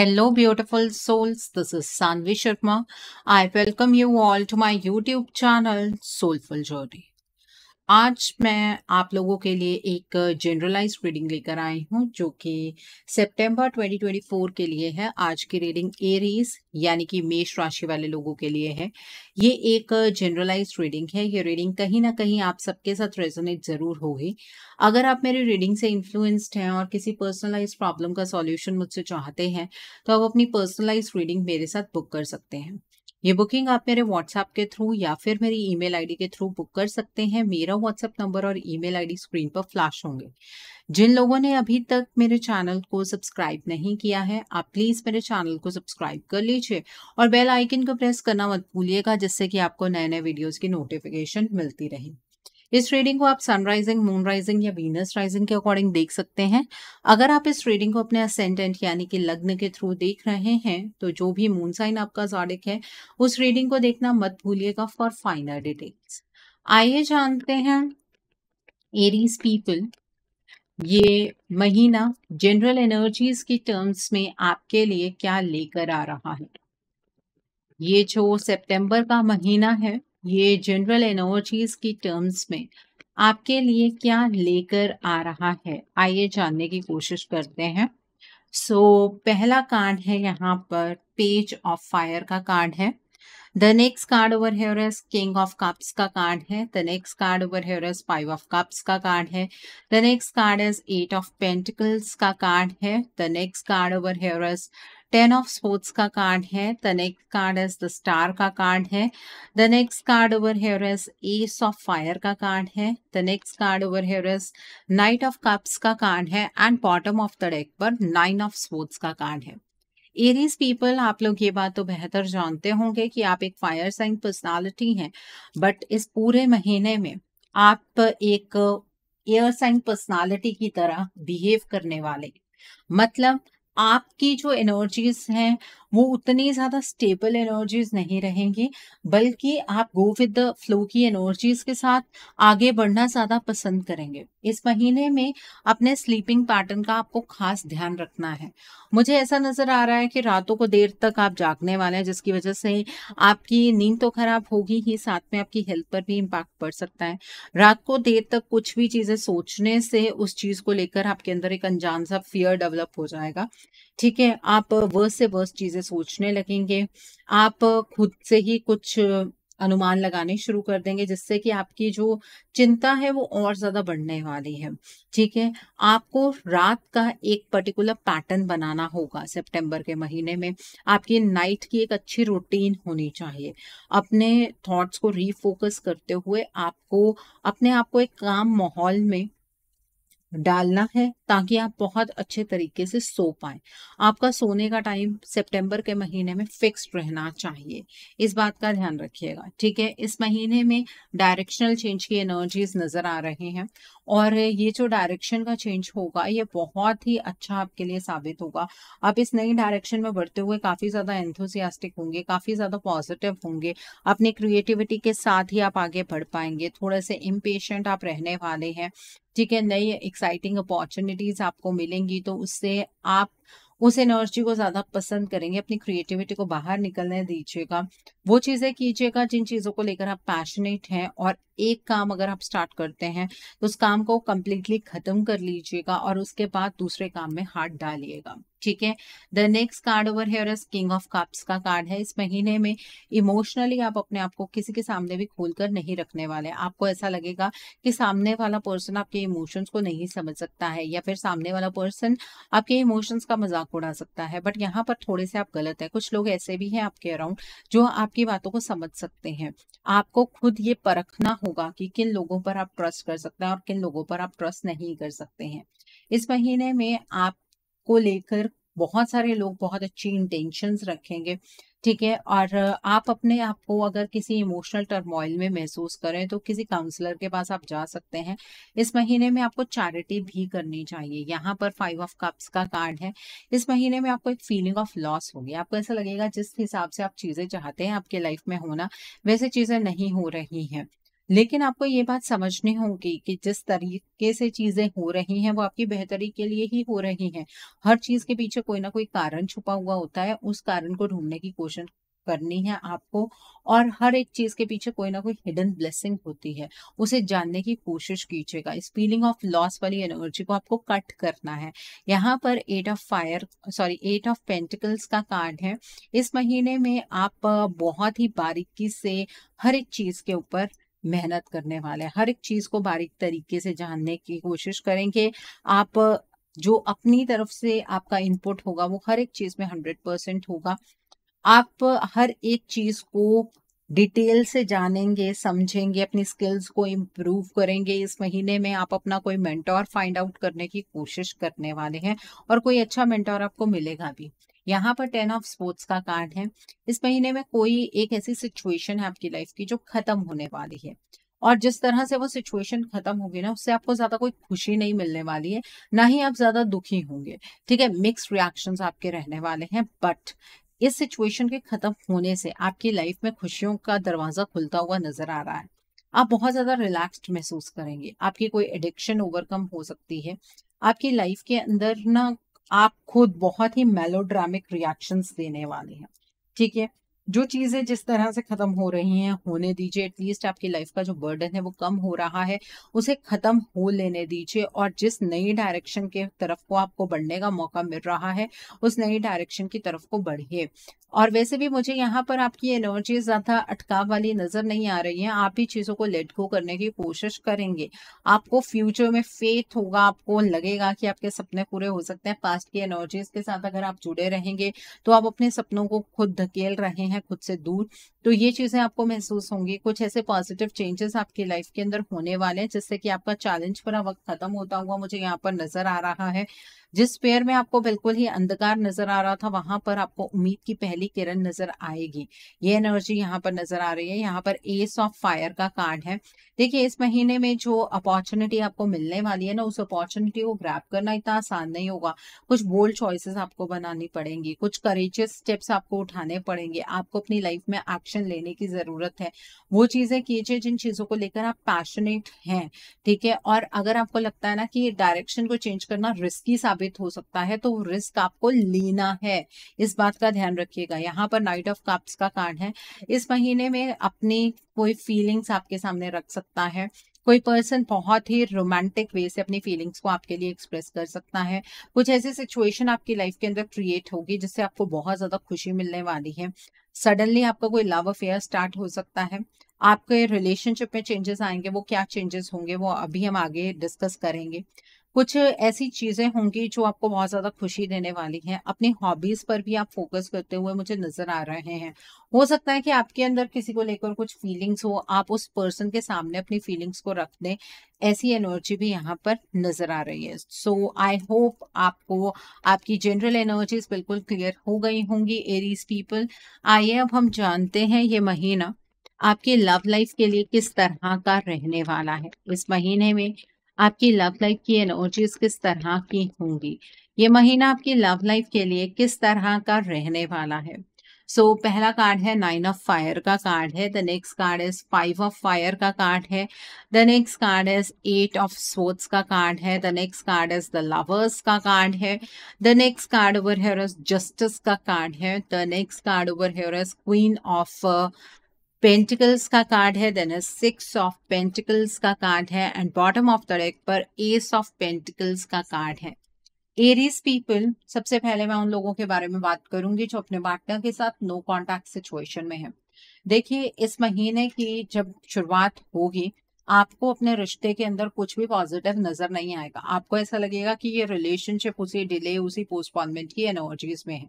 Hello beautiful souls, this is Sanvi Sharma. I welcome you all to my YouTube channel Soulful Journey. आज मैं आप लोगों के लिए एक जनरलाइज रीडिंग लेकर आई हूं जो कि सितंबर 2024 के लिए है आज की रीडिंग एरीज यानी कि मेष राशि वाले लोगों के लिए है ये एक जनरलाइज रीडिंग है ये रीडिंग कहीं ना कहीं आप सबके साथ रेजोनेट जरूर होगी अगर आप मेरी रीडिंग से इन्फ्लुएंस्ड हैं और किसी पर्सनलाइज प्रॉब्लम का सॉल्यूशन मुझसे चाहते हैं तो आप अपनी पर्सनलाइज रीडिंग मेरे साथ बुक कर सकते हैं ये बुकिंग आप मेरे व्हाट्सएप के थ्रू या फिर मेरी ईमेल आईडी के थ्रू बुक कर सकते हैं मेरा व्हाट्सएप नंबर और ईमेल आईडी स्क्रीन पर फ्लैश होंगे जिन लोगों ने अभी तक मेरे चैनल को सब्सक्राइब नहीं किया है आप प्लीज़ मेरे चैनल को सब्सक्राइब कर लीजिए और बेल आइकन को प्रेस करना मत भूलिएगा जिससे कि आपको नए नए वीडियोज़ की नोटिफिकेशन मिलती रहे इस रीडिंग को आप सन राइजिंग मून राइजिंग या वीनस राइजिंग के अकॉर्डिंग देख सकते हैं अगर आप इस रीडिंग को अपने असेंडेंट यानी कि लग्न के थ्रू देख रहे हैं तो जो भी मून साइन आपका जाडिक है उस रीडिंग को देखना मत भूलिएगा फॉर फाइनल डिटेल्स आइए जानते हैं एरीज पीपल ये महीना जनरल एनर्जीज की टर्म्स में आपके लिए क्या लेकर आ रहा है ये जो सितंबर का महीना है ये जनरल एनर्जीज की टर्म्स में आपके लिए क्या लेकर आ रहा है आइए जानने की कोशिश करते हैं सो so, पहला कार्ड है यहाँ पर पेज ऑफ फायर का कार्ड है the next card over here's king of cups का कार्ड है the next card over here's five of cups का कार्ड है the next card is eight of pentacles का कार्ड है the next card over here's ten of swords का card है the next card is the star का card है the next card over here's ace of fire का card है the next card over here's knight of cups का card है and bottom of the deck पर nine of swords का card है Aries people आप लोग ये बात तो बेहतर जानते होंगे कि आप एक फायर साइन पर्सनालिटी हैं बट इस पूरे महीने में आप एक एयर साइन पर्सनालिटी की तरह बिहेव करने वाले मतलब आपकी जो एनर्जीज हैं वो उतनी ज़्यादा स्टेबल एनर्जीज नहीं रहेंगी बल्कि आप गो विद द फ्लो की एनर्जीज के साथ आगे बढ़ना ज़्यादा पसंद करेंगे इस महीने में अपने स्लीपिंग पैटर्न का आपको खास ध्यान रखना है मुझे ऐसा नज़र आ रहा है कि रातों को देर तक आप जागने वाले हैं जिसकी वजह से आपकी नींद तो खराब होगी ही साथ में आपकी हेल्थ पर भी इम्पैक्ट पड़ सकता है रात को देर तक कुछ भी चीज़ें सोचने से उस चीज़ को लेकर आपके अंदर एक अनजान सा फियर डेवलप हो जाएगा ठीक है आप वर्स से वर्स चीजें सोचने लगेंगे आप खुद से ही कुछ अनुमान लगाने शुरू कर देंगे जिससे कि आपकी जो चिंता है वो और ज्यादा बढ़ने वाली है ठीक है आपको रात का एक पर्टिकुलर पैटर्न बनाना होगा सितंबर के महीने में आपकी नाइट की एक अच्छी रूटीन होनी चाहिए अपने थॉट्स को रीफोकस करते हुए आपको अपने आप को एक काम माहौल में डालना है ताकि आप बहुत अच्छे तरीके से सो पाए आपका सोने का टाइम सितंबर के महीने में फिक्स्ड रहना चाहिए इस बात का ध्यान रखिएगा ठीक है इस महीने में डायरेक्शनल चेंज की एनर्जीज नज़र आ रहे हैं और ये जो डायरेक्शन का चेंज होगा ये बहुत ही अच्छा आपके लिए साबित होगा आप इस नई डायरेक्शन में बढ़ते हुए काफ़ी ज़्यादा एंथोसियास्टिक होंगे काफ़ी ज़्यादा पॉजिटिव होंगे अपनी क्रिएटिविटी के साथ ही आप आगे बढ़ पाएंगे थोड़े से इम्पेशेंट आप रहने वाले हैं ठीक है नई एक्साइटिंग अपॉर्चुनिटीज आपको मिलेंगी तो उससे आप उस एनर्जी को ज्यादा पसंद करेंगे अपनी क्रिएटिविटी को बाहर निकलने दीजिएगा वो चीजें कीजिएगा जिन चीजों को लेकर आप पैशनेट हैं और एक काम अगर आप स्टार्ट करते हैं तो उस काम को कम्प्लीटली खत्म कर लीजिएगा और उसके बाद दूसरे काम में हाथ डालिएगा ठीक है the next card over here is king of cups का कार्ड है इस महीने में इमोशनली आप अपने आप को किसी के सामने भी खोलकर नहीं रखने वाले आपको ऐसा लगेगा कि सामने वाला पर्सन आपके इमोशंस को नहीं समझ सकता है या फिर सामने वाला पर्सन आपके इमोशंस का मजाक उड़ा सकता है बट यहाँ पर थोड़े से आप गलत है कुछ लोग ऐसे भी हैं आपके अराउंड जो आपकी बातों को समझ सकते हैं आपको खुद ये परखना होगा कि किन लोगों पर आप ट्रस्ट कर सकते हैं और किन लोगों पर आप ट्रस्ट नहीं कर सकते हैं इस महीने में आप को लेकर बहुत सारे लोग बहुत अच्छी इंटेंशन रखेंगे ठीक है और आप अपने आप को अगर किसी इमोशनल टर्मोइल में महसूस करें तो किसी काउंसलर के पास आप जा सकते हैं इस महीने में आपको चैरिटी भी करनी चाहिए यहाँ पर फाइव ऑफ कप्स का कार्ड है इस महीने में आपको एक फीलिंग ऑफ लॉस होगी आपको ऐसा लगेगा जिस हिसाब से आप चीजें चाहते हैं आपके लाइफ में होना वैसे चीजें नहीं हो रही हैं लेकिन आपको ये बात समझनी होगी कि जिस तरीके से चीजें हो रही हैं वो आपकी बेहतरी के लिए ही हो रही हैं हर चीज के पीछे कोई ना कोई कारण छुपा हुआ होता है उस कारण को ढूंढने की कोशिश करनी है आपको और हर एक चीज के पीछे कोई ना कोई हिडन ब्लेसिंग होती है उसे जानने की कोशिश कीजिएगा इस फीलिंग ऑफ लॉस वाली एनर्जी को आपको कट करना है यहाँ पर eight of fire sorry eight of pentacles का कार्ड है इस महीने में आप बहुत ही बारीकी से हर एक चीज के ऊपर मेहनत करने वाले हैं हर एक चीज को बारीक तरीके से जानने की कोशिश करेंगे आप जो अपनी तरफ से आपका इनपुट होगा वो हर एक चीज में हंड्रेड परसेंट होगा आप हर एक चीज को डिटेल से जानेंगे समझेंगे अपनी स्किल्स को इम्प्रूव करेंगे इस महीने में आप अपना कोई मेंटोर फाइंड आउट करने की कोशिश करने वाले हैं और कोई अच्छा मेंटोर आपको मिलेगा भी यहाँ पर टेन ऑफ स्पोर्ट्स का कार्ड है इस महीने में कोई एक ऐसी सिचुएशन है आपकी लाइफ की जो खत्म होने वाली है और जिस तरह से वो सिचुएशन खत्म होगी ना उससे आपको ज्यादा कोई खुशी नहीं मिलने वाली है ना ही आप ज्यादा दुखी होंगे ठीक है मिक्स रिएक्शन आपके रहने वाले हैं बट इस सिचुएशन के खत्म होने से आपकी लाइफ में खुशियों का दरवाजा खुलता हुआ नजर आ रहा है आप बहुत ज्यादा रिलैक्स्ड महसूस करेंगे आपकी कोई एडिक्शन ओवरकम हो सकती है आपकी लाइफ के अंदर ना आप खुद बहुत ही मेलोड्रामिक रिएक्शंस देने वाले हैं ठीक है जो चीजें जिस तरह से खत्म हो रही हैं होने दीजिए एटलीस्ट आपकी लाइफ का जो बर्डन है वो कम हो रहा है उसे खत्म हो लेने दीजिए और जिस नई डायरेक्शन के तरफ को आपको बढ़ने का मौका मिल रहा है उस नई डायरेक्शन की तरफ को बढ़िए और वैसे भी मुझे यहाँ पर आपकी एनर्जी ज्यादा अटकाव वाली नजर नहीं आ रही है आप ही चीजों को लेट गो करने की कोशिश करेंगे आपको फ्यूचर में फेथ होगा आपको लगेगा कि आपके सपने पूरे हो सकते हैं पास्ट की एनर्जीज के साथ अगर आप जुड़े रहेंगे तो आप अपने सपनों को खुद धकेल रहे हैं खुद से दूर तो ये चीजें आपको महसूस होंगी कुछ ऐसे पॉजिटिव चेंजेस आपकी लाइफ के अंदर होने वाले हैं जिससे कि आपका चैलेंज पूरा वक्त खत्म होता हुआ मुझे यहाँ पर नजर आ रहा है जिस पेयर में आपको बिल्कुल ही अंधकार नजर आ रहा था वहां पर आपको उम्मीद की पहली पहली किरण नजर आएगी ये एनर्जी यहाँ पर नजर आ रही है यहाँ पर एस ऑफ फायर का कार्ड है देखिए इस महीने में जो अपॉर्चुनिटी आपको मिलने वाली है ना उस अपॉर्चुनिटी को ग्रैप करना इतना आसान नहीं होगा कुछ बोल्ड चॉइसेस आपको बनानी पड़ेंगी कुछ करेजियस स्टेप्स आपको उठाने पड़ेंगे आपको अपनी लाइफ में एक्शन लेने की जरूरत है वो चीजें कीजिए जिन चीजों को लेकर आप पैशनेट हैं ठीक है और अगर आपको लगता है ना कि डायरेक्शन को चेंज करना रिस्की साबित हो सकता है तो रिस्क आपको लेना है इस बात का ध्यान रखिएगा मिलेगा यहाँ पर नाइट ऑफ कप्स का कार्ड है इस महीने में अपनी कोई फीलिंग्स आपके सामने रख सकता है कोई पर्सन बहुत ही रोमांटिक वे से अपनी फीलिंग्स को आपके लिए एक्सप्रेस कर सकता है कुछ ऐसी सिचुएशन आपकी लाइफ के अंदर क्रिएट होगी जिससे आपको बहुत ज्यादा खुशी मिलने वाली है सडनली आपका कोई लव अफेयर स्टार्ट हो सकता है आपके रिलेशनशिप में चेंजेस आएंगे वो क्या चेंजेस होंगे वो अभी हम आगे डिस्कस करेंगे कुछ ऐसी चीज़ें होंगी जो आपको बहुत ज़्यादा खुशी देने वाली हैं अपनी हॉबीज़ पर भी आप फोकस करते हुए मुझे नज़र आ रहे हैं हो सकता है कि आपके अंदर किसी को लेकर कुछ फीलिंग्स हो आप उस पर्सन के सामने अपनी फीलिंग्स को रख दें ऐसी एनर्जी भी यहाँ पर नज़र आ रही है सो आई होप आपको आपकी जनरल एनर्जीज बिल्कुल क्लियर हो गई होंगी एरीज पीपल आइए अब हम जानते हैं ये महीना आपके लव लाइफ के लिए किस तरह का रहने वाला है इस महीने में आपकी लव लाइफ की एनर्जीज किस तरह की होंगी ये महीना आपकी लव लाइफ के लिए किस तरह का रहने वाला है सो so, पहला कार्ड है नाइन ऑफ फायर का कार्ड है the next card is five of fire का कार्ड है the next card is eight of swords का कार्ड है the next card is the lovers का कार्ड है the next card over here is justice का card है the next card over here is queen of pentacles का card है then six of pentacles का card है and bottom of the रेक पर एस ऑफ पेंटिकल्स का कार्ड है एरीज पीपल सबसे पहले मैं उन लोगों के बारे में बात करूंगी जो अपने पार्टनर के साथ नो कॉन्टेक्ट सिचुएशन में है देखिए इस महीने की जब शुरुआत होगी आपको अपने रिश्ते के अंदर कुछ भी पॉजिटिव नजर नहीं आएगा आपको ऐसा लगेगा कि ये रिलेशनशिप उसी डिले उसी पोस्टपोनमेंट की एनर्जीज में है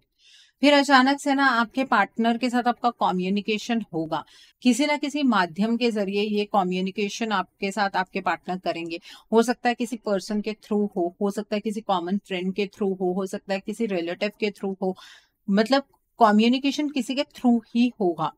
फिर अचानक से ना आपके पार्टनर के साथ आपका कम्युनिकेशन होगा किसी ना किसी माध्यम के जरिए ये कम्युनिकेशन आपके साथ आपके पार्टनर करेंगे हो सकता है किसी पर्सन के थ्रू हो हो सकता है किसी कॉमन फ्रेंड के थ्रू हो हो सकता है किसी रिलेटिव के थ्रू हो मतलब कम्युनिकेशन किसी के थ्रू ही होगा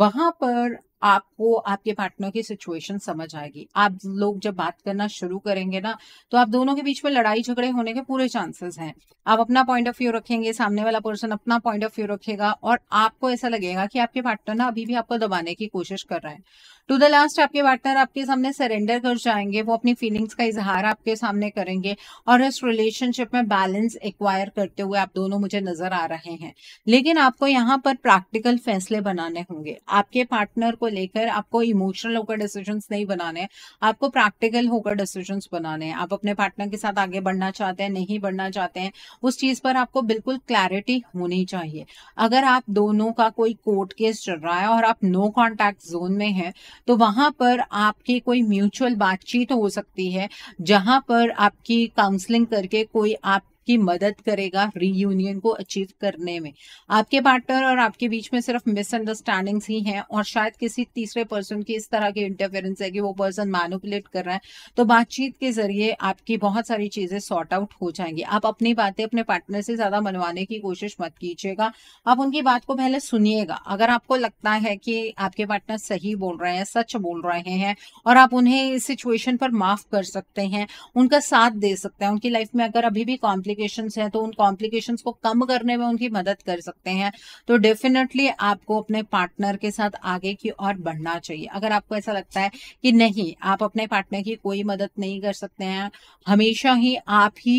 वहां पर आपको आपके पार्टनर की सिचुएशन समझ आएगी आप लोग जब बात करना शुरू करेंगे ना तो आप दोनों के बीच में लड़ाई झगड़े होने के पूरे चांसेस हैं आप अपना पॉइंट ऑफ व्यू रखेंगे सामने वाला पर्सन अपना पॉइंट ऑफ व्यू रखेगा और आपको ऐसा लगेगा कि आपके पार्टनर ना अभी भी आपको दबाने की कोशिश कर रहे हैं टू द लास्ट आपके पार्टनर आपके सामने सरेंडर कर जाएंगे वो अपनी फीलिंग्स का इजहार आपके सामने करेंगे और इस रिलेशनशिप में बैलेंस एक्वायर करते हुए आप दोनों मुझे नजर आ रहे हैं लेकिन आपको यहाँ पर प्रैक्टिकल फैसले बनाने होंगे आपके पार्टनर को लेकर आपको इमोशनल होकर डिसीजन नहीं बनाने आपको प्रैक्टिकल होकर डिसीजन बनाने आप अपने पार्टनर के साथ आगे बढ़ना चाहते हैं नहीं बढ़ना चाहते हैं उस चीज पर आपको बिल्कुल क्लैरिटी होनी चाहिए अगर आप दोनों का कोई कोर्ट केस चल रहा है और आप नो कॉन्टैक्ट जोन में हैं तो वहां पर आपकी कोई म्यूचुअल बातचीत हो सकती है जहां पर आपकी काउंसलिंग करके कोई आप आपकी मदद करेगा रीयूनियन को अचीव करने में आपके पार्टनर और आपके बीच में सिर्फ मिसअंडरस्टैंडिंग्स ही हैं और शायद किसी तीसरे पर्सन की इस तरह की इंटरफेरेंस है कि वो पर्सन मैनुपुलेट कर रहा है तो बातचीत के जरिए आपकी बहुत सारी चीजें सॉर्ट आउट हो जाएंगी आप अपनी बातें अपने पार्टनर से ज्यादा मनवाने की कोशिश मत कीजिएगा आप उनकी बात को पहले सुनिएगा अगर आपको लगता है कि आपके पार्टनर सही बोल रहे हैं सच बोल रहे हैं और आप उन्हें इस सिचुएशन पर माफ कर सकते हैं उनका साथ दे सकते हैं उनकी लाइफ में अगर अभी भी कॉम्प्लिक कॉम्प्लिकेशन हैं तो उन कॉम्प्लिकेशन को कम करने में उनकी मदद कर सकते हैं तो डेफिनेटली आपको अपने पार्टनर के साथ आगे की ओर बढ़ना चाहिए अगर आपको ऐसा लगता है कि नहीं आप अपने पार्टनर की कोई मदद नहीं कर सकते हैं हमेशा ही आप ही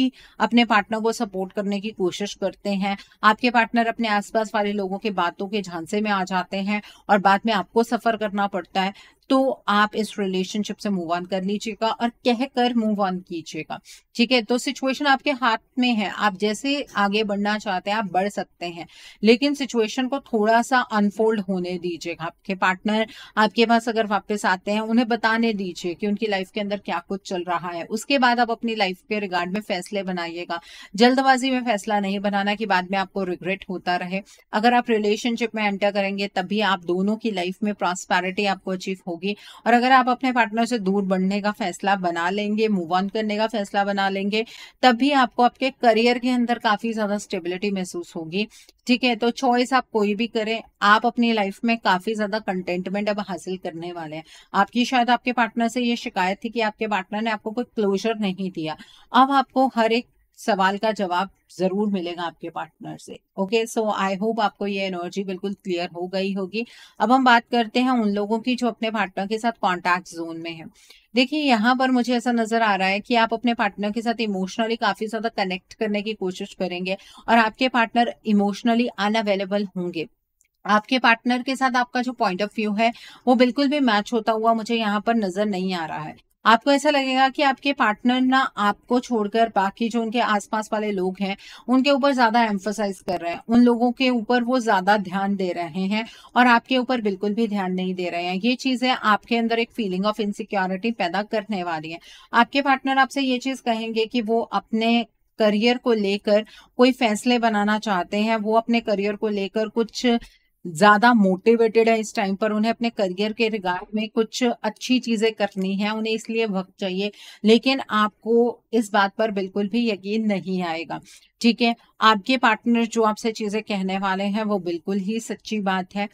अपने पार्टनर को सपोर्ट करने की कोशिश करते हैं आपके पार्टनर अपने आसपास वाले लोगों के बातों के झांसे में आ जाते हैं और बाद में आपको सफर करना पड़ता है तो आप इस रिलेशनशिप से मूव ऑन कर लीजिएगा और कह कर मूव ऑन कीजिएगा ठीक है तो सिचुएशन आपके हाथ में है आप जैसे आगे बढ़ना चाहते हैं आप बढ़ सकते हैं लेकिन सिचुएशन को थोड़ा सा अनफोल्ड होने दीजिएगा आपके पार्टनर आपके पास अगर वापस आते हैं उन्हें बताने दीजिए कि उनकी लाइफ के अंदर क्या कुछ चल रहा है उसके बाद आप अपनी लाइफ के रिगार्ड में फैसले बनाइएगा जल्दबाजी में फैसला नहीं बनाना कि बाद में आपको रिग्रेट होता रहे अगर आप रिलेशनशिप में एंटर करेंगे तभी आप दोनों की लाइफ में प्रॉस्पैरिटी आपको अचीव हो होगी और अगर आप अपने पार्टनर से दूर बढ़ने का फैसला बना लेंगे मूव ऑन करने का फैसला बना लेंगे तब भी आपको आपके करियर के अंदर काफी ज्यादा स्टेबिलिटी महसूस होगी ठीक है तो चॉइस आप कोई भी करें आप अपनी लाइफ में काफी ज्यादा कंटेंटमेंट अब हासिल करने वाले हैं आपकी शायद आपके पार्टनर से ये शिकायत थी कि आपके पार्टनर ने आपको कोई क्लोजर नहीं दिया अब आपको हर एक सवाल का जवाब जरूर मिलेगा आपके पार्टनर से ओके सो आई होप आपको ये एनर्जी बिल्कुल क्लियर हो गई होगी अब हम बात करते हैं उन लोगों की जो अपने पार्टनर के साथ कॉन्टेक्ट जोन में है देखिए यहाँ पर मुझे ऐसा नजर आ रहा है कि आप अपने पार्टनर के साथ इमोशनली काफी ज्यादा कनेक्ट करने की कोशिश करेंगे और आपके पार्टनर इमोशनली अनअवेलेबल होंगे आपके पार्टनर के साथ आपका जो पॉइंट ऑफ व्यू है वो बिल्कुल भी मैच होता हुआ मुझे यहाँ पर नजर नहीं आ रहा है आपको ऐसा लगेगा कि आपके पार्टनर ना आपको छोड़कर बाकी जो उनके आसपास वाले लोग हैं उनके ऊपर ज्यादा एम्फोसाइज कर रहे हैं उन लोगों के ऊपर वो ज्यादा ध्यान दे रहे हैं और आपके ऊपर बिल्कुल भी ध्यान नहीं दे रहे हैं ये चीजें आपके अंदर एक फीलिंग ऑफ इनसिक्योरिटी पैदा करने वाली है आपके पार्टनर आपसे ये चीज कहेंगे कि वो अपने करियर को लेकर कोई फैसले बनाना चाहते हैं वो अपने करियर को लेकर कुछ ज्यादा मोटिवेटेड है इस टाइम पर उन्हें अपने करियर के रिगार्ड में कुछ अच्छी चीजें करनी है उन्हें इसलिए वक्त चाहिए लेकिन आपको इस बात पर बिल्कुल भी यकीन नहीं आएगा ठीक है आपके पार्टनर जो आपसे चीजें कहने वाले हैं वो बिल्कुल ही सच्ची बात है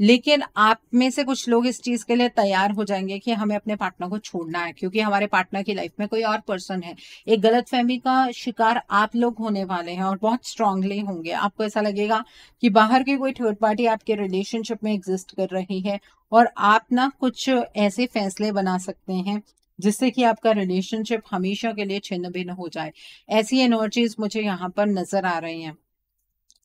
लेकिन आप में से कुछ लोग इस चीज के लिए तैयार हो जाएंगे कि हमें अपने पार्टनर को छोड़ना है क्योंकि हमारे पार्टनर की लाइफ में कोई और पर्सन है एक गलत फहमी का शिकार आप लोग होने वाले हैं और बहुत स्ट्रांगली होंगे आपको ऐसा लगेगा कि बाहर की कोई थर्ड पार्टी आपके रिलेशनशिप में एग्जिस्ट कर रही है और आप ना कुछ ऐसे फैसले बना सकते हैं जिससे कि आपका रिलेशनशिप हमेशा के लिए छिन्न भिन्न हो जाए ऐसी एनर्जीज मुझे यहाँ पर नजर आ रही हैं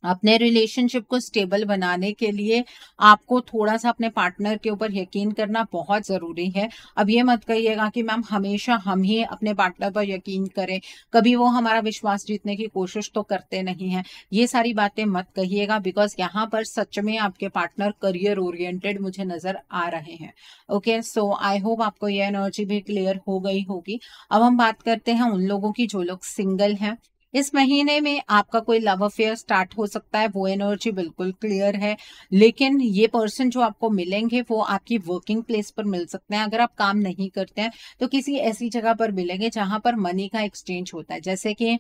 अपने रिलेशनशिप को स्टेबल बनाने के लिए आपको थोड़ा सा अपने पार्टनर के ऊपर यकीन करना बहुत ज़रूरी है अब ये मत कहिएगा कि मैम हमेशा हम ही अपने पार्टनर पर यकीन करें कभी वो हमारा विश्वास जीतने की कोशिश तो करते नहीं है ये सारी बातें मत कहिएगा बिकॉज यहाँ पर सच में आपके पार्टनर करियर ओरिएंटेड मुझे नज़र आ रहे हैं ओके सो आई होप आपको ये एनर्जी भी क्लियर हो गई होगी अब हम बात करते हैं उन लोगों की जो लोग सिंगल हैं इस महीने में आपका कोई लव अफेयर स्टार्ट हो सकता है वो एनर्जी बिल्कुल क्लियर है लेकिन ये पर्सन जो आपको मिलेंगे वो आपकी वर्किंग प्लेस पर मिल सकते हैं अगर आप काम नहीं करते हैं तो किसी ऐसी जगह पर मिलेंगे जहां पर मनी का एक्सचेंज होता है जैसे कि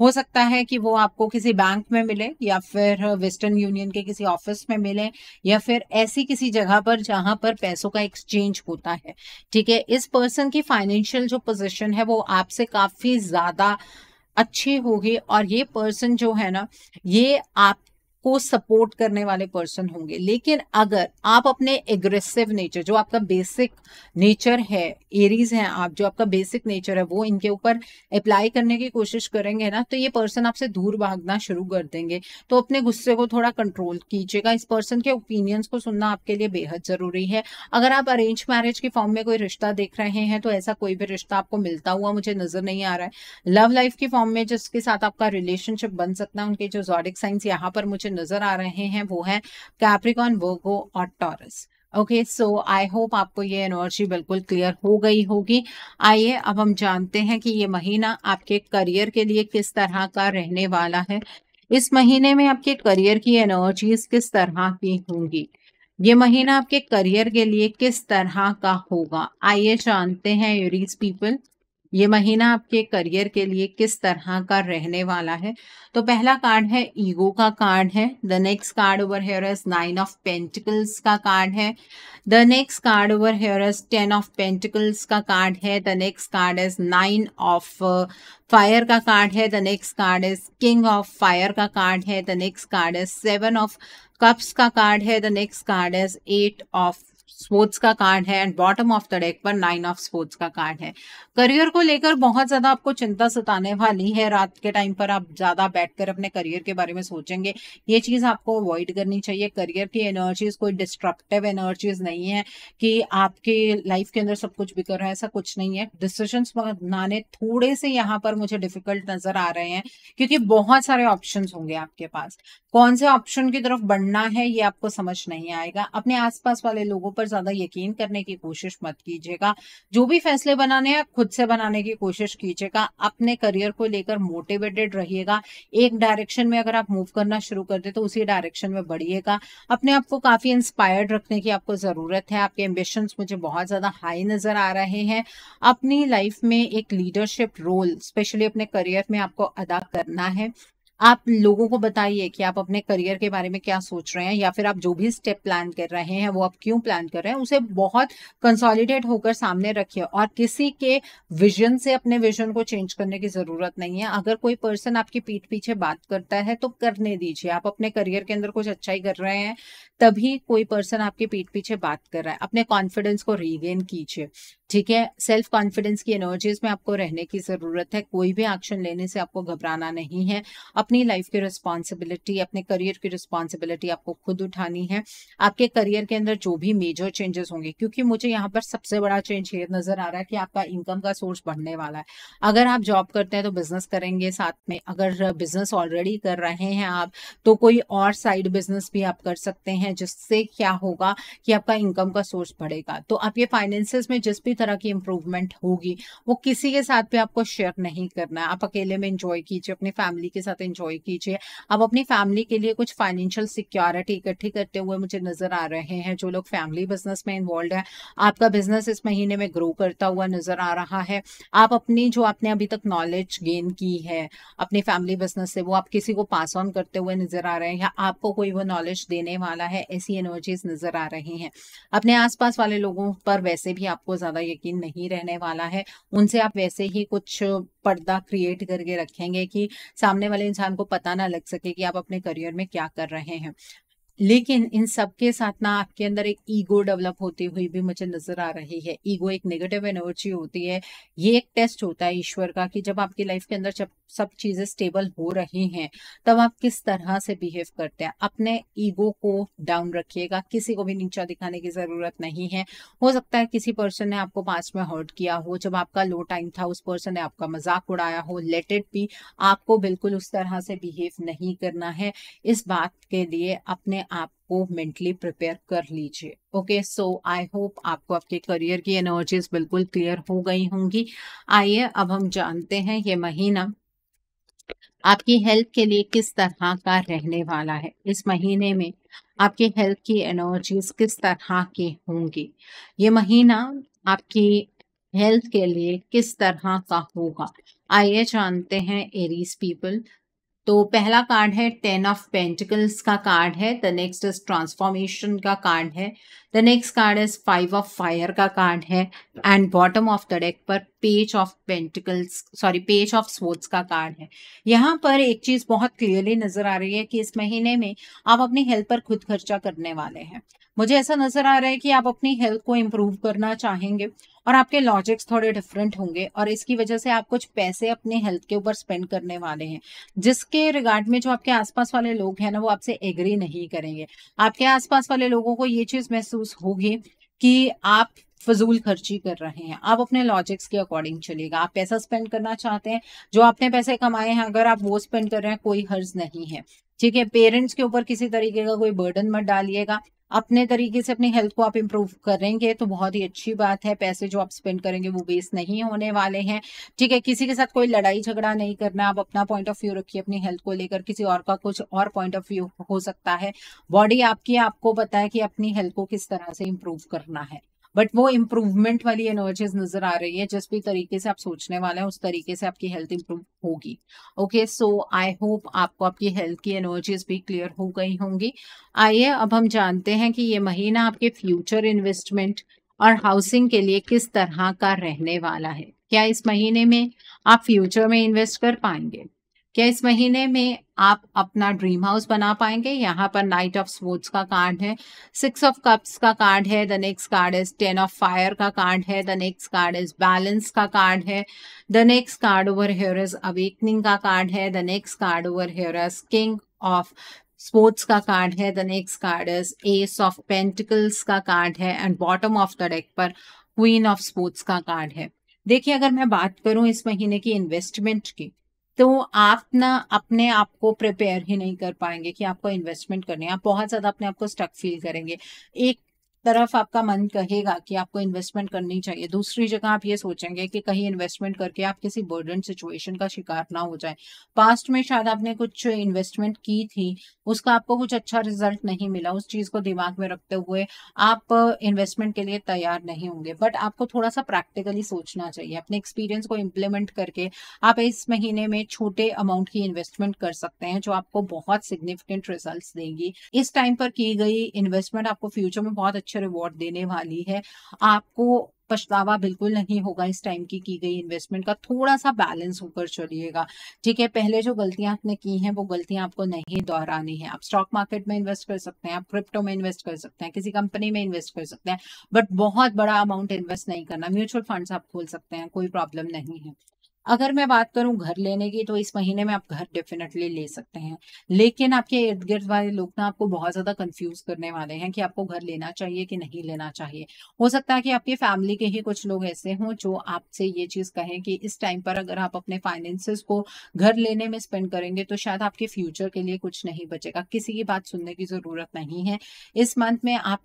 हो सकता है कि वो आपको किसी बैंक में मिले या फिर वेस्टर्न यूनियन के किसी ऑफिस में मिले या फिर ऐसी किसी जगह पर जहां पर पैसों का एक्सचेंज होता है ठीक है इस पर्सन की फाइनेंशियल जो पोजीशन है वो आपसे काफी ज्यादा अच्छे होगे और ये पर्सन जो है ना ये आप को सपोर्ट करने वाले पर्सन होंगे लेकिन अगर आप अपने एग्रेसिव नेचर जो आपका बेसिक नेचर है एरीज हैं आप जो आपका बेसिक नेचर है वो इनके ऊपर अप्लाई करने की कोशिश करेंगे ना तो ये पर्सन आपसे दूर भागना शुरू कर देंगे तो अपने गुस्से को थोड़ा कंट्रोल कीजिएगा इस पर्सन के ओपिनियंस को सुनना आपके लिए बेहद जरूरी है अगर आप अरेंज मैरिज के फॉर्म में कोई रिश्ता देख रहे हैं तो ऐसा कोई भी रिश्ता आपको मिलता हुआ मुझे नजर नहीं आ रहा है लव लाइफ के फॉर्म में जिसके साथ आपका रिलेशनशिप बन सकता है उनके जो जॉडिक साइंस यहाँ पर मुझे जो नजर आ रहे हैं वो है कैप्रिकॉन वर्गो और Taurus okay so I hope आपको ये एनर्जी बिल्कुल क्लियर हो गई होगी आइए अब हम जानते हैं कि ये महीना आपके करियर के लिए किस तरह का रहने वाला है इस महीने में आपके करियर की एनर्जीज किस तरह की होंगी ये महीना आपके करियर के लिए किस तरह का होगा आइए जानते हैं यूरीज पीपल ये महीना आपके करियर के लिए किस तरह का रहने वाला है तो पहला कार्ड है ईगो का कार्ड है the next card over here nine of pentacles का कार्ड है the next card over here ten of pentacles का कार्ड है the next card is nine of fire का कार्ड है the next card is king of fire का card है the next card is seven of cups का card है the next card is eight of swords का card है and bottom of the deck पर nine of swords का card है career को लेकर बहुत ज्यादा आपको चिंता सताने वाली है रात के टाइम पर आप ज्यादा बैठकर अपने करियर के बारे में सोचेंगे ये चीज आपको अवॉइड करनी चाहिए करियर की एनर्जीज कोई डिस्ट्रक्टिव एनर्जीज नहीं है कि आपके लाइफ के अंदर सब कुछ बिक रहा है ऐसा कुछ नहीं है डिसीजन बनाने थोड़े से यहाँ पर मुझे डिफिकल्ट नजर आ रहे हैं क्योंकि बहुत सारे ऑप्शन होंगे आपके पास कौन से ऑप्शन की तरफ बढ़ना है ये आपको समझ नहीं आएगा अपने आसपास वाले लोगों ऊपर ज्यादा यकीन करने की कोशिश मत कीजिएगा जो भी फैसले बनाने हैं खुद से बनाने की कोशिश कीजिएगा अपने करियर को लेकर मोटिवेटेड रहिएगा एक डायरेक्शन में अगर आप मूव करना शुरू कर दे तो उसी डायरेक्शन में बढ़िएगा अपने आप को काफी इंस्पायर्ड रखने की आपको जरूरत है आपके एम्बिशन मुझे बहुत ज्यादा हाई नजर आ रहे हैं अपनी लाइफ में एक लीडरशिप रोल स्पेशली अपने करियर में आपको अदा करना है आप लोगों को बताइए कि आप अपने करियर के बारे में क्या सोच रहे हैं या फिर आप जो भी स्टेप प्लान कर रहे हैं वो आप क्यों प्लान कर रहे हैं उसे बहुत कंसोलिडेट होकर सामने रखिए और किसी के विजन से अपने विजन को चेंज करने की जरूरत नहीं है अगर कोई पर्सन आपकी पीठ पीछे बात करता है तो करने दीजिए आप अपने करियर के अंदर कुछ अच्छा ही कर रहे हैं तभी कोई पर्सन आपके पीठ पीछे बात कर रहा है अपने कॉन्फिडेंस को रीगेन कीजिए ठीक है सेल्फ कॉन्फिडेंस की एनर्जीज में आपको रहने की ज़रूरत है कोई भी एक्शन लेने से आपको घबराना नहीं है अपनी लाइफ की रिस्पॉन्सिबिलिटी अपने करियर की रिस्पॉन्सिबिलिटी आपको खुद उठानी है आपके करियर के अंदर जो भी मेजर चेंजेस होंगे क्योंकि मुझे यहाँ पर सबसे बड़ा चेंज ये नज़र आ रहा है कि आपका इनकम का सोर्स बढ़ने वाला है अगर आप जॉब करते हैं तो बिजनेस करेंगे साथ में अगर बिजनेस ऑलरेडी कर रहे हैं आप तो कोई और साइड बिजनेस भी आप कर सकते हैं जिससे क्या होगा कि आपका इनकम का सोर्स बढ़ेगा तो आप ये फाइनेंसिस में जिस भी तरह की इम्प्रूवमेंट होगी वो किसी के साथ भी आपको शेयर नहीं करना है आप अकेले में इंजॉय कीजिए अपनी फैमिली के साथ इंजॉय कीजिए आप अपनी फैमिली के लिए कुछ फाइनेंशियल सिक्योरिटी इकट्ठी करते हुए मुझे नजर आ रहे हैं जो लोग फैमिली बिजनेस में इन्वॉल्व है आपका बिजनेस इस महीने में ग्रो करता हुआ नजर आ रहा है आप अपनी जो आपने अभी तक नॉलेज गेन की है अपनी फैमिली बिजनेस से वो आप किसी को पास ऑन करते हुए नजर आ रहे हैं आपको कोई वो नॉलेज देने वाला है ऐसी एनर्जीज नजर आ रही हैं अपने आसपास वाले लोगों पर वैसे भी आपको ज्यादा यकीन नहीं रहने वाला है उनसे आप वैसे ही कुछ पर्दा क्रिएट करके रखेंगे कि सामने वाले इंसान को पता ना लग सके कि आप अपने करियर में क्या कर रहे हैं लेकिन इन सब के साथ ना आपके अंदर एक ईगो डेवलप होती हुई भी मुझे नजर आ रही है ईगो एक नेगेटिव एनर्जी होती है ये एक टेस्ट होता है ईश्वर का कि जब आपकी लाइफ के अंदर जब सब चीजें स्टेबल हो रही हैं तब आप किस तरह से बिहेव करते हैं अपने ईगो को डाउन रखिएगा किसी को भी नीचा दिखाने की जरूरत नहीं है हो सकता है किसी पर्सन ने आपको पास में हर्ट किया हो जब आपका लो टाइम था उस पर्सन ने आपका मजाक उड़ाया हो लेट इट भी आपको बिल्कुल उस तरह से बिहेव नहीं करना है इस बात के लिए अपने आप को मेंटली प्रिपेयर कर लीजिए ओके सो आई होप आपको आपके करियर की एनर्जीज बिल्कुल क्लियर हो गई होंगी आइए अब हम जानते हैं ये महीना आपकी हेल्थ के लिए किस तरह का रहने वाला है इस महीने में आपकी हेल्थ की एनर्जीज किस तरह की होंगी ये महीना आपकी हेल्थ के लिए किस तरह का होगा आइए जानते हैं एरीज पीपल तो पहला कार्ड है टेन ऑफ पेंटिकल्स का कार्ड है द नेक्स्ट इज ट्रांसफॉर्मेशन का कार्ड है the next card is five of fire का कार्ड है and bottom of the deck पर page of pentacles sorry page of swords का कार्ड है यहाँ पर एक चीज बहुत क्लियरली नजर आ रही है कि इस महीने में आप अपनी हेल्थ पर खुद खर्चा करने वाले हैं मुझे ऐसा नजर आ रहा है कि आप अपनी हेल्थ को इम्प्रूव करना चाहेंगे और आपके लॉजिक्स थोड़े डिफरेंट होंगे और इसकी वजह से आप कुछ पैसे अपने हेल्थ के ऊपर स्पेंड करने वाले हैं जिसके रिगार्ड में जो आपके आसपास वाले लोग हैं ना वो आपसे एग्री नहीं करेंगे आपके आसपास वाले लोगों को ये चीज महसूस होगी कि आप फजूल खर्ची कर रहे हैं आप अपने लॉजिक्स के अकॉर्डिंग चलेगा आप पैसा स्पेंड करना चाहते हैं जो आपने पैसे कमाए हैं अगर आप वो स्पेंड कर रहे हैं कोई हर्ज नहीं है ठीक है पेरेंट्स के ऊपर किसी तरीके का कोई बर्डन मत डालिएगा अपने तरीके से अपनी हेल्थ को आप इम्प्रूव करेंगे तो बहुत ही अच्छी बात है पैसे जो आप स्पेंड करेंगे वो वेस्ट नहीं होने वाले हैं ठीक है किसी के साथ कोई लड़ाई झगड़ा नहीं करना आप अपना पॉइंट ऑफ व्यू रखिए अपनी हेल्थ को लेकर किसी और का कुछ और पॉइंट ऑफ व्यू हो सकता है बॉडी आपकी आपको पता है कि अपनी हेल्थ को किस तरह से इम्प्रूव करना है बट वो इम्प्रूवमेंट वाली एनर्जीज नजर आ रही है जिस भी तरीके से आप सोचने वाले हैं उस तरीके से आपकी हेल्थ इंप्रूव होगी ओके सो आई होप आपको आपकी हेल्थ की एनर्जीज भी क्लियर हो गई होंगी आइए अब हम जानते हैं कि ये महीना आपके फ्यूचर इन्वेस्टमेंट और हाउसिंग के लिए किस तरह का रहने वाला है क्या इस महीने में आप फ्यूचर में इन्वेस्ट कर पाएंगे क्या इस महीने में आप अपना ड्रीम हाउस बना पाएंगे यहाँ पर नाइट ऑफ स्पोर्ट्स का कार्ड है सिक्स ऑफ कप्स का कार्ड है the next card is ten of fire का कार्ड है the next card is balance का कार्ड है the next card over here is awakening का कार्ड है the next card over here is king of swords का card है the next card is ace of pentacles का card है and bottom of the deck पर queen of swords का card है देखिए अगर मैं बात करूं इस महीने की इन्वेस्टमेंट की तो आप ना अपने आप को प्रिपेयर ही नहीं कर पाएंगे कि आपको इन्वेस्टमेंट करनी है आप बहुत ज़्यादा अपने आप को स्टक फील करेंगे एक तरफ आपका मन कहेगा कि आपको इन्वेस्टमेंट करनी चाहिए दूसरी जगह आप ये सोचेंगे कि कहीं इन्वेस्टमेंट करके आप किसी बर्डन सिचुएशन का शिकार ना हो जाए पास्ट में शायद आपने कुछ इन्वेस्टमेंट की थी उसका आपको कुछ अच्छा रिजल्ट नहीं मिला उस चीज को दिमाग में रखते हुए आप इन्वेस्टमेंट के लिए तैयार नहीं होंगे बट आपको थोड़ा सा प्रैक्टिकली सोचना चाहिए अपने एक्सपीरियंस को इम्प्लीमेंट करके आप इस महीने में छोटे अमाउंट की इन्वेस्टमेंट कर सकते हैं जो आपको बहुत सिग्निफिकेंट रिजल्ट देंगी इस टाइम पर की गई इन्वेस्टमेंट आपको फ्यूचर में बहुत अच्छे रिवॉर्ड देने वाली है आपको पछतावा बिल्कुल नहीं होगा इस टाइम की की गई इन्वेस्टमेंट का थोड़ा सा बैलेंस होकर चलिएगा ठीक है पहले जो गलतियां आपने की हैं वो गलतियां आपको नहीं दोहरानी है आप स्टॉक मार्केट में इन्वेस्ट कर सकते हैं आप क्रिप्टो में इन्वेस्ट कर सकते हैं किसी कंपनी में इन्वेस्ट कर सकते हैं बट बहुत बड़ा अमाउंट इन्वेस्ट नहीं करना म्यूचुअल फंड आप खोल सकते हैं कोई प्रॉब्लम नहीं है अगर मैं बात करूं घर लेने की तो इस महीने में आप घर डेफिनेटली ले सकते हैं लेकिन आपके इर्द गिर्द वाले लोग ना आपको बहुत ज्यादा कंफ्यूज करने वाले हैं कि आपको घर लेना चाहिए कि नहीं लेना चाहिए हो सकता है कि आपके फैमिली के ही कुछ लोग ऐसे हों जो आपसे ये चीज कहें कि इस टाइम पर अगर आप अपने फाइनेंसेस को घर लेने में स्पेंड करेंगे तो शायद आपके फ्यूचर के लिए कुछ नहीं बचेगा किसी की बात सुनने की जरूरत नहीं है इस मंथ में आप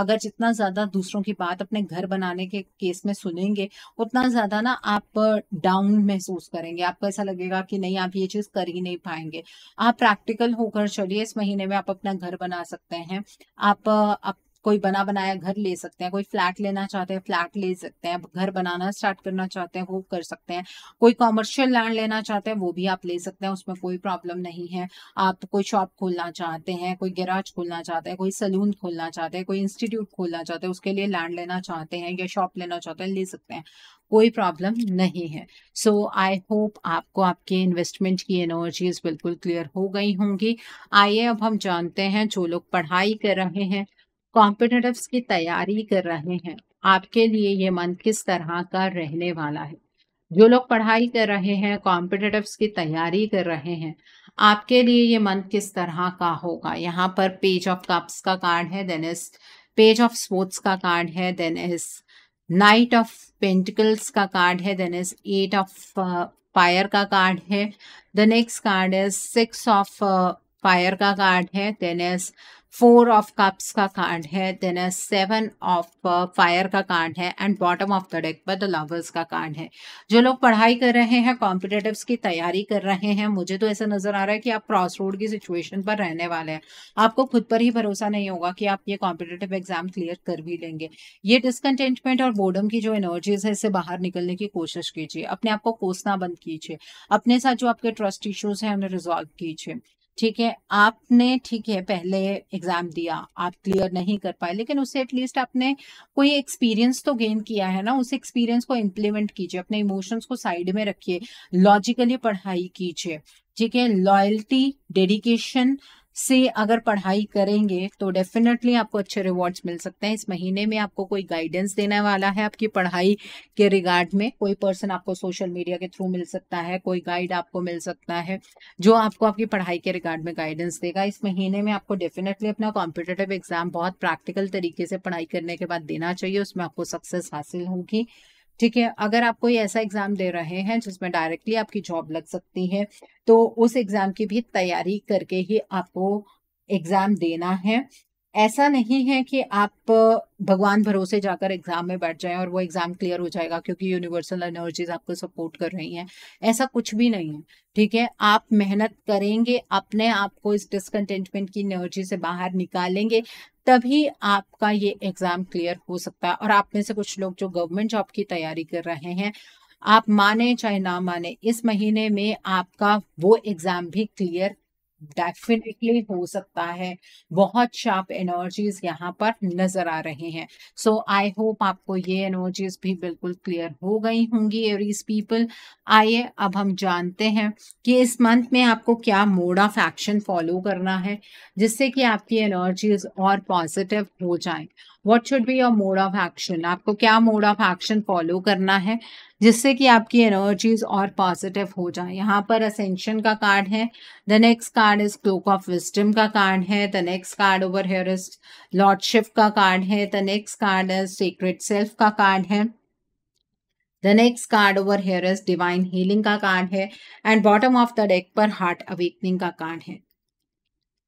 अगर जितना ज्यादा दूसरों की बात अपने घर बनाने के केस में सुनेंगे उतना ज्यादा ना आप डाउन महसूस करेंगे आपको ऐसा लगेगा कि नहीं आप ये चीज कर ही नहीं पाएंगे आप प्रैक्टिकल होकर चलिए इस महीने में आप अपना घर बना सकते हैं आप, आप कोई बना बनाया घर ले सकते हैं कोई फ्लैट लेना चाहते हैं फ्लैट ले सकते हैं घर बनाना स्टार्ट करना चाहते हैं वो कर सकते हैं कोई कॉमर्शियल लैंड लेना चाहते हैं वो भी आप ले सकते हैं उसमें कोई प्रॉब्लम नहीं है आप कोई शॉप खोलना चाहते हैं कोई गैराज खोलना चाहते हैं कोई सलून खोलना चाहते हैं कोई इंस्टीट्यूट खोलना चाहते हैं उसके लिए लैंड लेना चाहते हैं या शॉप लेना चाहते हैं ले सकते हैं कोई प्रॉब्लम नहीं है सो आई होप आपको आपके इन्वेस्टमेंट की एनर्जीज बिल्कुल क्लियर हो गई होंगी आइए अब हम जानते हैं जो लोग पढ़ाई कर रहे हैं कॉम्पिटेटिव्स की तैयारी कर रहे हैं आपके लिए ये मंथ किस तरह का रहने वाला है जो लोग पढ़ाई कर रहे हैं कॉम्पिटेटिव की तैयारी कर रहे हैं आपके लिए ये मंथ किस तरह का होगा यहाँ पर पेज ऑफ कप्स का कार्ड है then is page of swords का कार्ड है then is knight of pentacles का कार्ड है then is eight of fire का कार्ड है the next card is six of fire का कार्ड है then is four of cups का card है देन सेवन ऑफ फायर का कार्ड है and bottom of the deck पर द लवर्स का कार्ड है जो लोग पढ़ाई कर रहे हैं कॉम्पिटेटिव की तैयारी कर रहे हैं मुझे तो ऐसा नजर आ रहा है कि आप क्रॉस रोड की सिचुएशन पर रहने वाले हैं आपको खुद पर ही भरोसा नहीं होगा कि आप ये कॉम्पिटेटिव एग्जाम क्लियर कर भी लेंगे ये डिसकंटेंटमेंट और बोर्डम की जो एनर्जीज है इससे बाहर निकलने की कोशिश कीजिए अपने आप को कोसना बंद कीजिए अपने साथ जो आपके ट्रस्ट इश्यूज हैं उन्हें रिजॉल्व कीजिए ठीक है आपने ठीक है पहले एग्जाम दिया आप क्लियर नहीं कर पाए लेकिन उससे एटलीस्ट आपने कोई एक्सपीरियंस तो गेन किया है ना उस एक्सपीरियंस को इम्प्लीमेंट कीजिए अपने इमोशंस को साइड में रखिए लॉजिकली पढ़ाई कीजिए ठीक है लॉयल्टी डेडिकेशन से अगर पढ़ाई करेंगे तो डेफिनेटली आपको अच्छे रिवॉर्ड्स मिल सकते हैं इस महीने में आपको कोई गाइडेंस देने वाला है आपकी पढ़ाई के रिगार्ड में कोई पर्सन आपको सोशल मीडिया के थ्रू मिल सकता है कोई गाइड आपको मिल सकता है जो आपको आपकी पढ़ाई के रिगार्ड में गाइडेंस देगा इस महीने में आपको डेफिनेटली अपना कॉम्पिटेटिव एग्जाम बहुत प्रैक्टिकल तरीके से पढ़ाई करने के बाद देना चाहिए उसमें आपको सक्सेस हासिल होगी ठीक है अगर आप कोई ऐसा एग्जाम दे रहे हैं जिसमें डायरेक्टली आपकी जॉब लग सकती है तो उस एग्जाम की भी तैयारी करके ही आपको एग्जाम देना है ऐसा नहीं है कि आप भगवान भरोसे जाकर एग्जाम में बैठ जाएं और वो एग्जाम क्लियर हो जाएगा क्योंकि यूनिवर्सल एनर्जीज आपको सपोर्ट कर रही हैं ऐसा कुछ भी नहीं है ठीक है आप मेहनत करेंगे अपने आप को इस डिसकंटेंटमेंट की एनर्जी से बाहर निकालेंगे तभी आपका ये एग्जाम क्लियर हो सकता है और आप में से कुछ लोग जो गवर्नमेंट जॉब की तैयारी कर रहे हैं आप माने चाहे ना माने इस महीने में आपका वो एग्जाम भी क्लियर डेफिनेटली हो सकता है बहुत शार्प एनर्जीज यहाँ पर नजर आ रहे हैं सो आई होप आपको ये एनर्जीज भी बिल्कुल क्लियर हो गई होंगी एवरीज पीपल आइए अब हम जानते हैं कि इस मंथ में आपको क्या मोड ऑफ एक्शन फॉलो करना है जिससे कि आपकी एनर्जीज और पॉजिटिव हो जाए what should be your mode of action आपको क्या मोड ऑफ एक्शन फॉलो करना है जिससे कि आपकी एनर्जीज और पॉजिटिव हो जाए यहाँ पर असेंशन का कार्ड है the next card is cloak of wisdom का कार्ड है the next card over here is lordship का कार्ड है the next card is secret self का कार्ड है the next card over here is divine healing का card है and bottom of the deck पर heart awakening का card है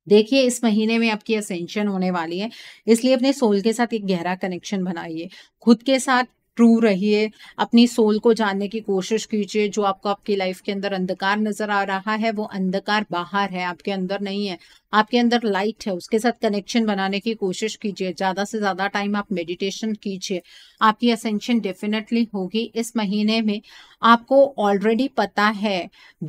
देखिए इस महीने में आपकी असेंशन होने वाली है इसलिए अपने सोल के साथ एक गहरा कनेक्शन बनाइए खुद के साथ ट्रू रहिए अपनी सोल को जानने की कोशिश कीजिए जो आपको आपकी लाइफ के अंदर अंधकार नजर आ रहा है वो अंधकार बाहर है आपके अंदर नहीं है आपके अंदर लाइट है उसके साथ कनेक्शन बनाने की कोशिश कीजिए ज़्यादा से ज़्यादा टाइम आप मेडिटेशन कीजिए आपकी असेंशन डेफिनेटली होगी इस महीने में आपको ऑलरेडी पता है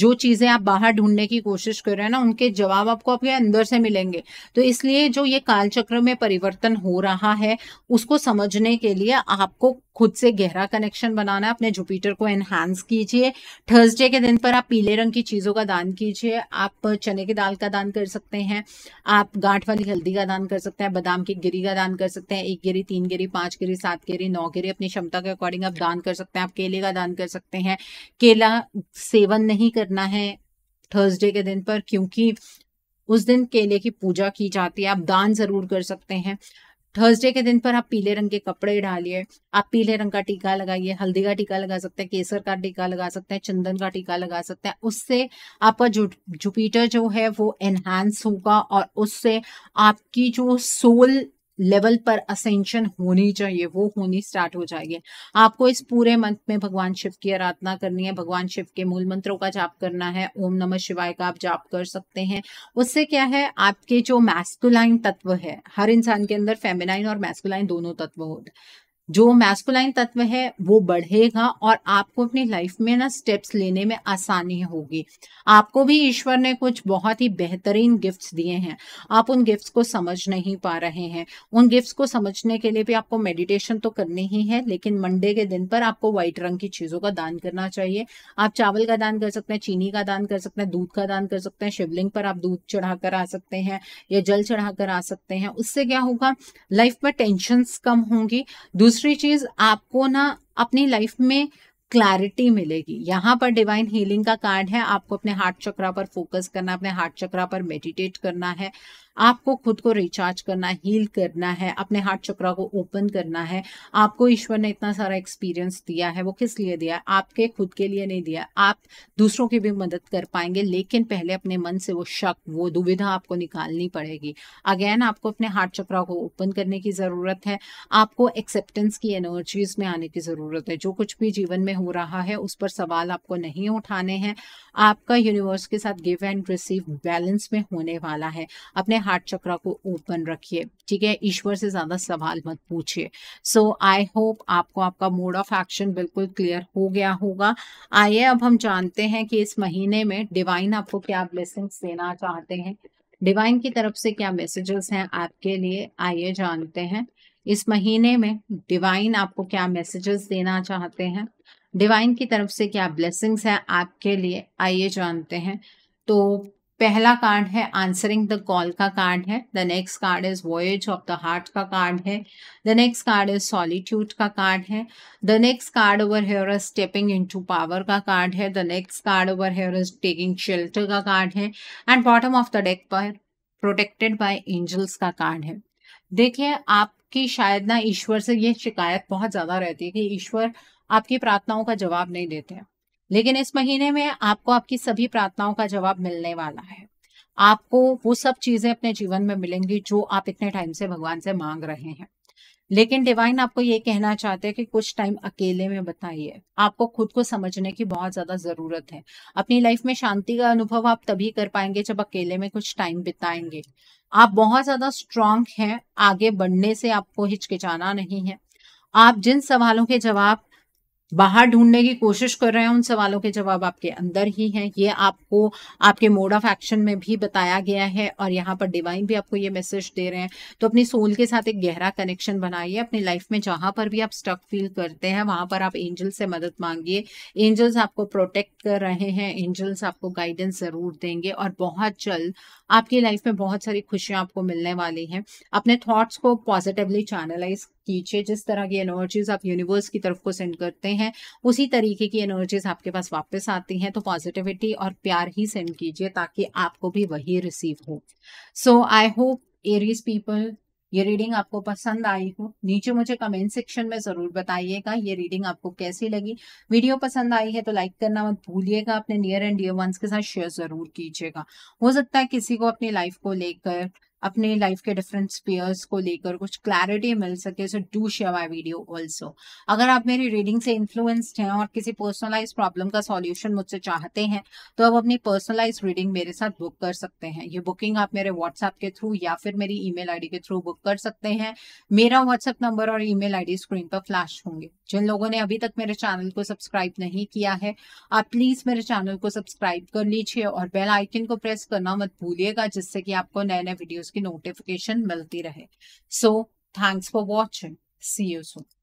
जो चीज़ें आप बाहर ढूंढने की कोशिश कर रहे हैं ना उनके जवाब आपको आपके अंदर से मिलेंगे तो इसलिए जो ये कालचक्र में परिवर्तन हो रहा है उसको समझने के लिए आपको खुद से गहरा कनेक्शन बनाना है अपने जुपिटर को एनहांस कीजिए थर्सडे के दिन पर आप पीले रंग की चीज़ों का दान कीजिए आप चने की दाल का दान कर सकते हैं आप गांठ वाली हल्दी का दान कर सकते हैं बादाम की गिरी का दान कर सकते हैं एक गिरी तीन गिरी पाँच गिरी सात गिरी नौ गिरी अपनी क्षमता के अकॉर्डिंग आप दान कर सकते हैं आप केले का दान कर सकते हैं हैं केला सेवन नहीं करना है थर्सडे के दिन पर क्योंकि उस दिन केले की पूजा की जाती है आप दान जरूर कर सकते हैं थर्सडे के दिन पर आप पीले रंग के कपड़े डालिए आप पीले रंग का टीका लगाइए हल्दी का टीका लगा सकते हैं केसर का टीका लगा सकते हैं चंदन का टीका लगा सकते हैं उससे आपका जुपिटर जो है वो एनहांस होगा और उससे आपकी जो सोल लेवल पर असेंशन होनी चाहिए वो होनी स्टार्ट हो जाएगी आपको इस पूरे मंथ में भगवान शिव की आराधना करनी है भगवान शिव के मूल मंत्रों का जाप करना है ओम नमः शिवाय का आप जाप कर सकते हैं उससे क्या है आपके जो मैस्कुलाइन तत्व है हर इंसान के अंदर फेमिनाइन और मैस्कुलाइन दोनों तत्व होते हैं जो मैस्कुलाइन तत्व है वो बढ़ेगा और आपको अपनी लाइफ में ना स्टेप्स लेने में आसानी होगी आपको भी ईश्वर ने कुछ बहुत ही बेहतरीन गिफ्ट्स दिए हैं आप उन गिफ्ट्स को समझ नहीं पा रहे हैं उन गिफ्ट्स को समझने के लिए भी आपको मेडिटेशन तो करनी ही है लेकिन मंडे के दिन पर आपको व्हाइट रंग की चीज़ों का दान करना चाहिए आप चावल का दान कर सकते हैं चीनी का दान कर सकते हैं दूध का दान कर सकते हैं शिवलिंग पर आप दूध चढ़ाकर आ सकते हैं या जल चढ़ाकर आ सकते हैं उससे क्या होगा लाइफ में टेंशन कम होंगी दूसरी दूसरी चीज आपको ना अपनी लाइफ में क्लैरिटी मिलेगी यहाँ पर डिवाइन हीलिंग का कार्ड है आपको अपने हार्ट चक्रा पर फोकस करना अपने हार्ट चक्रा पर मेडिटेट करना है आपको खुद को रिचार्ज करना हील करना है अपने हार्ट चक्रा को ओपन करना है आपको ईश्वर ने इतना सारा एक्सपीरियंस दिया है वो किस लिए दिया है आपके खुद के लिए नहीं दिया आप दूसरों की भी मदद कर पाएंगे लेकिन पहले अपने मन से वो शक वो दुविधा आपको निकालनी पड़ेगी अगेन आपको अपने हार्ट चक्रा को ओपन करने की ज़रूरत है आपको एक्सेप्टेंस की एनर्जीज में आने की ज़रूरत है जो कुछ भी जीवन में हो रहा है उस पर सवाल आपको नहीं उठाने हैं आपका यूनिवर्स के साथ गिव एंड रिसीव बैलेंस में होने वाला है अपने हार्ट चक्रा को ओपन रखिए ठीक है ईश्वर से ज्यादा सवाल मत पूछिए सो आई होप आपको आपका मोड ऑफ एक्शन बिल्कुल क्लियर हो गया होगा आइए अब हम जानते हैं कि इस महीने में डिवाइन आपको क्या ब्लेसिंग देना चाहते हैं डिवाइन की तरफ से क्या मैसेजेस हैं आपके लिए आइए जानते हैं इस महीने में डिवाइन आपको क्या मैसेजेस देना चाहते हैं डिवाइन की तरफ से क्या ब्लेसिंग्स हैं आपके लिए आइए जानते हैं तो पहला कार्ड है आंसरिंग द कॉल का कार्ड है the next card is voice of the heart का कार्ड है the next card is solitude का कार्ड है the next card over here is stepping into power का कार्ड है the next card over here is taking shelter का card है and bottom of the deck पर protected by angels का card है देखिए आपकी शायद ना ईश्वर से ये शिकायत बहुत ज़्यादा रहती है कि ईश्वर आपकी प्रार्थनाओं का जवाब नहीं देते हैं लेकिन इस महीने में आपको आपकी सभी प्रार्थनाओं का जवाब मिलने वाला है आपको वो सब चीजें अपने जीवन में मिलेंगी जो आप इतने टाइम से भगवान से मांग रहे हैं लेकिन डिवाइन आपको ये कहना चाहते हैं कि कुछ टाइम अकेले में बताइए आपको खुद को समझने की बहुत ज्यादा जरूरत है अपनी लाइफ में शांति का अनुभव आप तभी कर पाएंगे जब अकेले में कुछ टाइम बिताएंगे आप बहुत ज्यादा स्ट्रांग हैं आगे बढ़ने से आपको हिचकिचाना नहीं है आप जिन सवालों के जवाब बाहर ढूंढने की कोशिश कर रहे हैं उन सवालों के जवाब आपके अंदर ही हैं ये आपको आपके मोड ऑफ एक्शन में भी बताया गया है और यहाँ पर डिवाइन भी आपको ये मैसेज दे रहे हैं तो अपनी सोल के साथ एक गहरा कनेक्शन बनाइए अपनी लाइफ में जहां पर भी आप स्टक फील करते हैं वहां पर आप एंजल से मदद मांगिए एंजल्स आपको प्रोटेक्ट कर रहे हैं एंजल्स आपको गाइडेंस ज़रूर देंगे और बहुत जल्द आपकी लाइफ में बहुत सारी खुशियां आपको मिलने वाली हैं अपने थॉट्स को पॉजिटिवली चैनलाइज कीजिए जिस तरह की एनर्जीज आप यूनिवर्स की तरफ को सेंड करते हैं उसी तरीके की एनर्जीज आपके पास वापस आती हैं तो पॉजिटिविटी और प्यार ही सेंड कीजिए ताकि आपको भी वही रिसीव हो so I hope Aries people ये रीडिंग आपको पसंद आई हो नीचे मुझे कमेंट सेक्शन में जरूर बताइएगा ये रीडिंग आपको कैसी लगी वीडियो पसंद आई है तो लाइक करना मत भूलिएगा अपने नियर एंड डियर वंस के साथ शेयर जरूर कीजिएगा हो सकता है किसी को अपनी लाइफ को लेकर अपने लाइफ के डिफरेंट स्पेयर्स को लेकर कुछ क्लैरिटी मिल सके so do share my video also अगर आप मेरी रीडिंग से इन्फ्लुएंस्ड हैं और किसी पर्सनलाइज प्रॉब्लम का सॉल्यूशन मुझसे चाहते हैं तो आप अपनी पर्सनलाइज रीडिंग मेरे साथ बुक कर सकते हैं ये बुकिंग आप मेरे व्हाट्सएप के थ्रू या फिर मेरी ईमेल आईडी के थ्रू बुक कर सकते हैं मेरा व्हाट्सएप नंबर और ईमेल आईडी स्क्रीन पर फ्लैश होंगे जिन लोगों ने अभी तक मेरे चैनल को सब्सक्राइब नहीं किया है आप प्लीज मेरे चैनल को सब्सक्राइब कर लीजिए और बेल आइकन को प्रेस करना मत भूलिएगा जिससे कि आपको नए नए वीडियोस की नोटिफिकेशन मिलती रहे so thanks for watching see you soon